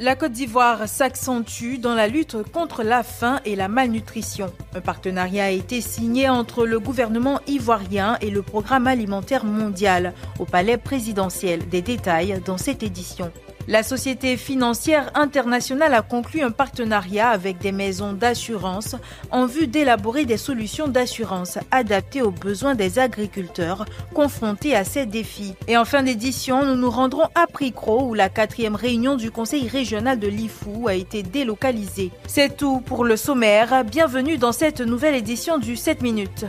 La Côte d'Ivoire s'accentue dans la lutte contre la faim et la malnutrition. Un partenariat a été signé entre le gouvernement ivoirien et le Programme alimentaire mondial au palais présidentiel. Des détails dans cette édition. La Société financière internationale a conclu un partenariat avec des maisons d'assurance en vue d'élaborer des solutions d'assurance adaptées aux besoins des agriculteurs confrontés à ces défis. Et en fin d'édition, nous nous rendrons à Pricro où la quatrième réunion du Conseil régional de l'IFU a été délocalisée. C'est tout pour le sommaire. Bienvenue dans cette nouvelle édition du 7 minutes.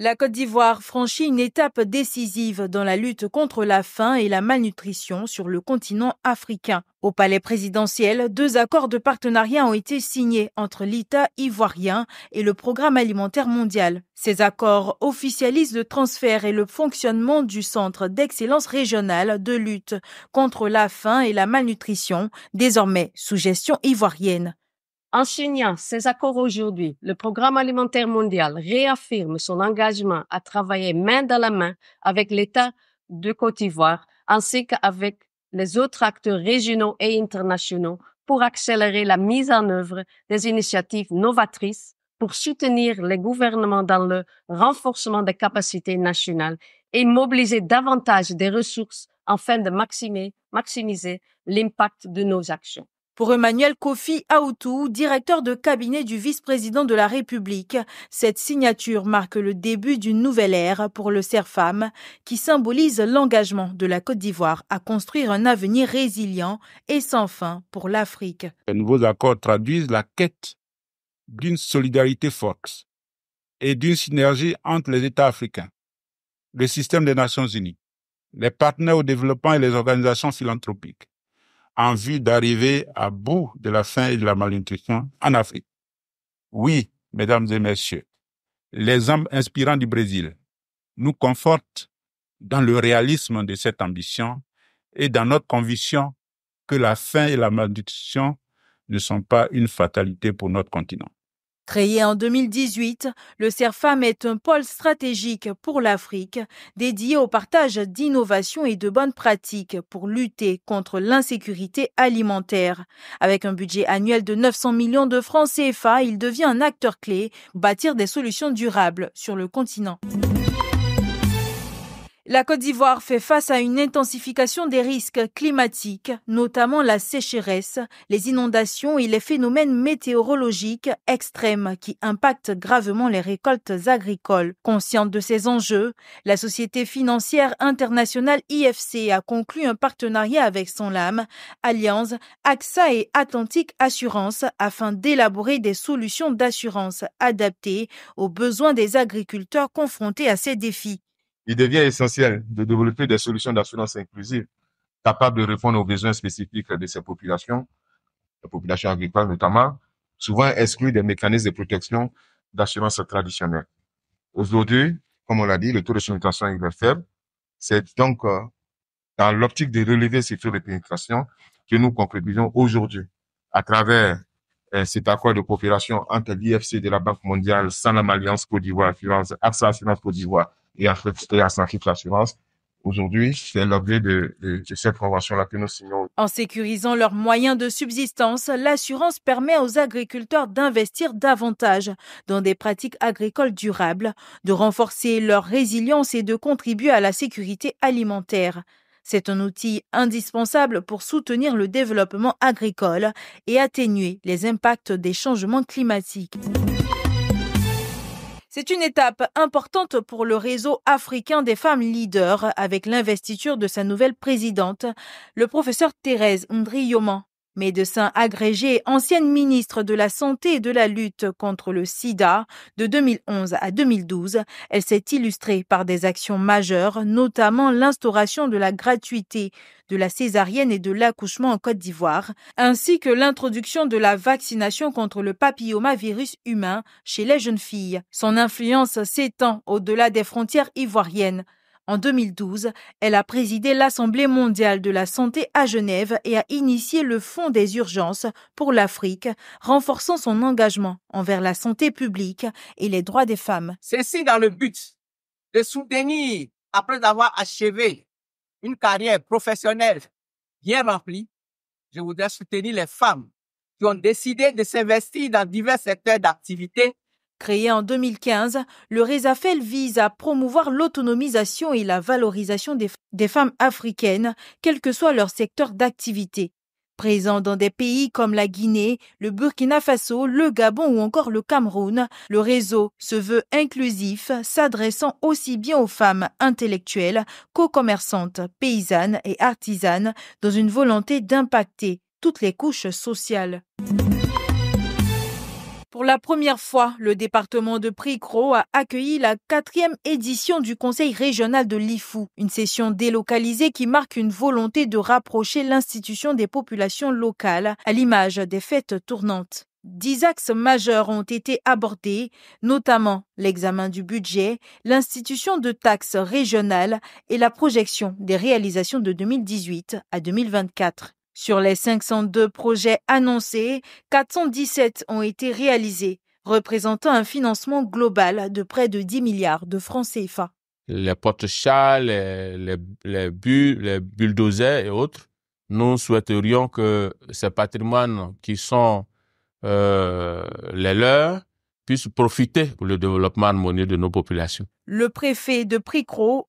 La Côte d'Ivoire franchit une étape décisive dans la lutte contre la faim et la malnutrition sur le continent africain. Au palais présidentiel, deux accords de partenariat ont été signés entre l'État ivoirien et le Programme alimentaire mondial. Ces accords officialisent le transfert et le fonctionnement du Centre d'excellence régionale de lutte contre la faim et la malnutrition, désormais sous gestion ivoirienne. En signant ces accords aujourd'hui, le Programme alimentaire mondial réaffirme son engagement à travailler main dans la main avec l'État de Côte d'Ivoire ainsi qu'avec les autres acteurs régionaux et internationaux pour accélérer la mise en œuvre des initiatives novatrices pour soutenir les gouvernements dans le renforcement des capacités nationales et mobiliser davantage des ressources afin de maximiser l'impact de nos actions. Pour Emmanuel Kofi Aoutou, directeur de cabinet du vice-président de la République, cette signature marque le début d'une nouvelle ère pour le CERFAM qui symbolise l'engagement de la Côte d'Ivoire à construire un avenir résilient et sans fin pour l'Afrique. Les nouveaux accords traduisent la quête d'une solidarité forte et d'une synergie entre les États africains, le système des Nations Unies, les partenaires au développement et les organisations philanthropiques en vue d'arriver à bout de la faim et de la malnutrition en Afrique. Oui, mesdames et messieurs, les hommes inspirants du Brésil nous confortent dans le réalisme de cette ambition et dans notre conviction que la faim et la malnutrition ne sont pas une fatalité pour notre continent. Créé en 2018, le CERFAM est un pôle stratégique pour l'Afrique dédié au partage d'innovations et de bonnes pratiques pour lutter contre l'insécurité alimentaire. Avec un budget annuel de 900 millions de francs CFA, il devient un acteur clé bâtir des solutions durables sur le continent. La Côte d'Ivoire fait face à une intensification des risques climatiques, notamment la sécheresse, les inondations et les phénomènes météorologiques extrêmes qui impactent gravement les récoltes agricoles. Consciente de ces enjeux, la Société financière internationale IFC a conclu un partenariat avec son LAM, Allianz, AXA et Atlantique Assurance afin d'élaborer des solutions d'assurance adaptées aux besoins des agriculteurs confrontés à ces défis il devient essentiel de développer des solutions d'assurance inclusive capables de répondre aux besoins spécifiques de ces populations, la population agricole notamment, souvent exclues des mécanismes de protection d'assurance traditionnelle. Aujourd'hui, comme on l'a dit, le taux de pénétration est faible. C'est donc euh, dans l'optique de relever ces taux de pénétration que nous contribuons aujourd'hui à travers euh, cet accord de coopération entre l'IFC de la Banque mondiale, sans Alliance Côte d'Ivoire, Assurance l'assurance Côte d'Ivoire et Aujourd'hui, c'est l'objet cette En sécurisant leurs moyens de subsistance, l'assurance permet aux agriculteurs d'investir davantage dans des pratiques agricoles durables, de renforcer leur résilience et de contribuer à la sécurité alimentaire. C'est un outil indispensable pour soutenir le développement agricole et atténuer les impacts des changements climatiques. C'est une étape importante pour le réseau africain des femmes leaders avec l'investiture de sa nouvelle présidente, le professeur Thérèse Ndriyoman. Médecin agrégé, ancienne ministre de la Santé et de la lutte contre le sida de 2011 à 2012, elle s'est illustrée par des actions majeures, notamment l'instauration de la gratuité de la césarienne et de l'accouchement en Côte d'Ivoire, ainsi que l'introduction de la vaccination contre le papillomavirus humain chez les jeunes filles. Son influence s'étend au-delà des frontières ivoiriennes. En 2012, elle a présidé l'Assemblée mondiale de la santé à Genève et a initié le Fonds des urgences pour l'Afrique, renforçant son engagement envers la santé publique et les droits des femmes. Ceci dans le but de soutenir, après avoir achevé une carrière professionnelle bien remplie, je voudrais soutenir les femmes qui ont décidé de s'investir dans divers secteurs d'activité Créé en 2015, le Resafel vise à promouvoir l'autonomisation et la valorisation des, femmes africaines, quel que soit leur secteur d'activité. Présent dans des pays comme la Guinée, le Burkina Faso, le Gabon ou encore le Cameroun, le réseau se veut inclusif, s'adressant aussi bien aux femmes intellectuelles qu'aux commerçantes, paysannes et artisanes, dans une volonté d'impacter toutes les couches sociales. Pour la première fois, le département de Pricro a accueilli la quatrième édition du Conseil régional de l'IFU, une session délocalisée qui marque une volonté de rapprocher l'institution des populations locales, à l'image des fêtes tournantes. Dix axes majeurs ont été abordés, notamment l'examen du budget, l'institution de taxes régionales et la projection des réalisations de 2018 à 2024. Sur les 502 projets annoncés, 417 ont été réalisés, représentant un financement global de près de 10 milliards de francs CFA. Les porte chats les, bulldozers et autres, nous souhaiterions que ces patrimoines qui sont euh, les leurs puissent profiter pour le développement harmonieux de nos populations. Le préfet de Pricro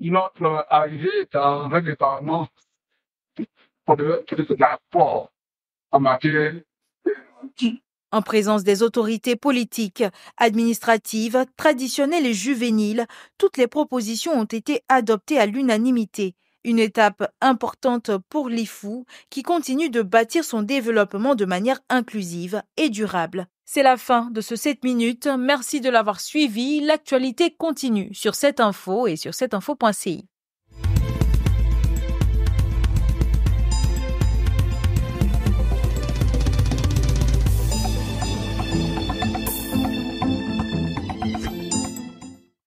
pour le, en matière en présence des autorités politiques, administratives, traditionnelles et juvéniles, toutes les propositions ont été adoptées à l'unanimité. Une étape importante pour l'IFU qui continue de bâtir son développement de manière inclusive et durable. C'est la fin de ce 7 minutes. Merci de l'avoir suivi. L'actualité continue sur cette info et sur cetteinfo.ci.